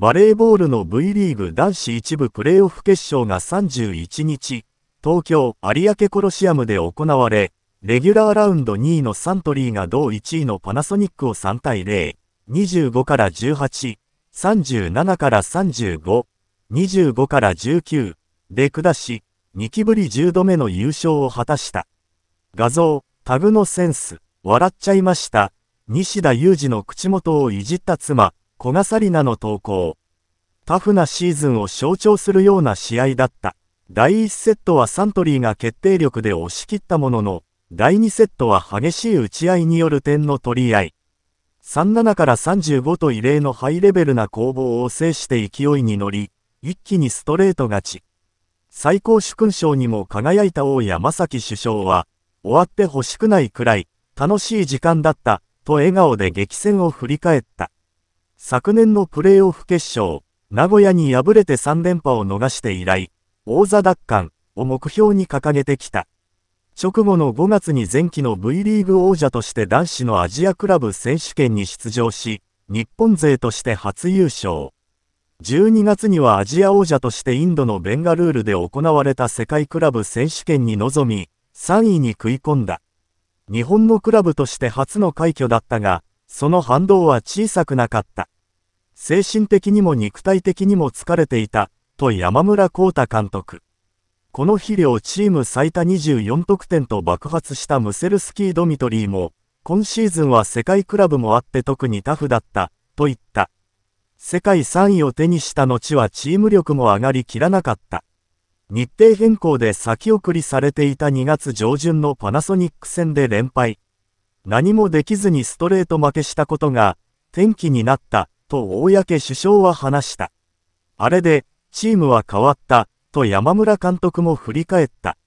バレーボールの V リーグ男子一部プレーオフ決勝が31日、東京有明コロシアムで行われ、レギュラーラウンド2位のサントリーが同1位のパナソニックを3対0、25から18、37から35、25から19で下し、2期ぶり10度目の優勝を果たした。画像、タグのセンス、笑っちゃいました。西田裕二の口元をいじった妻、古賀紗理那の投稿。タフなシーズンを象徴するような試合だった。第1セットはサントリーが決定力で押し切ったものの、第2セットは激しい打ち合いによる点の取り合い。37から35と異例のハイレベルな攻防を制して勢いに乗り、一気にストレート勝ち。最高主勲賞にも輝いた王山崎首相は、終わってほしくないくらい、楽しい時間だった、と笑顔で激戦を振り返った。昨年のプレーオフ決勝、名古屋に敗れて3連覇を逃して以来、王座奪還を目標に掲げてきた。直後の5月に前期の V リーグ王者として男子のアジアクラブ選手権に出場し、日本勢として初優勝。12月にはアジア王者としてインドのベンガルールで行われた世界クラブ選手権に臨み、3位に食い込んだ。日本のクラブとして初の快挙だったが、その反動は小さくなかった。精神的にも肉体的にも疲れていた、と山村光太監督。この肥料チーム最多24得点と爆発したムセルスキー・ドミトリーも、今シーズンは世界クラブもあって特にタフだった、と言った。世界3位を手にした後はチーム力も上がりきらなかった。日程変更で先送りされていた2月上旬のパナソニック戦で連敗。何もできずにストレート負けしたことが、転機になった、と公首相は話した。あれで、チームは変わった、と山村監督も振り返った。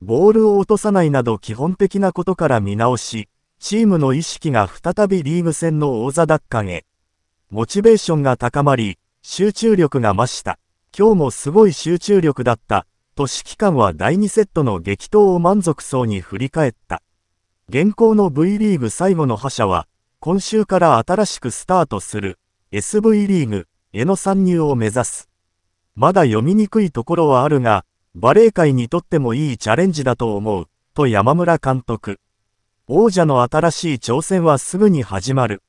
ボールを落とさないなど基本的なことから見直し、チームの意識が再びリーグ戦の王座奪還へ。モチベーションが高まり、集中力が増した。今日もすごい集中力だった、と指揮官は第2セットの激闘を満足そうに振り返った。現行の V リーグ最後の覇者は、今週から新しくスタートする SV リーグへの参入を目指す。まだ読みにくいところはあるが、バレー界にとってもいいチャレンジだと思う、と山村監督。王者の新しい挑戦はすぐに始まる。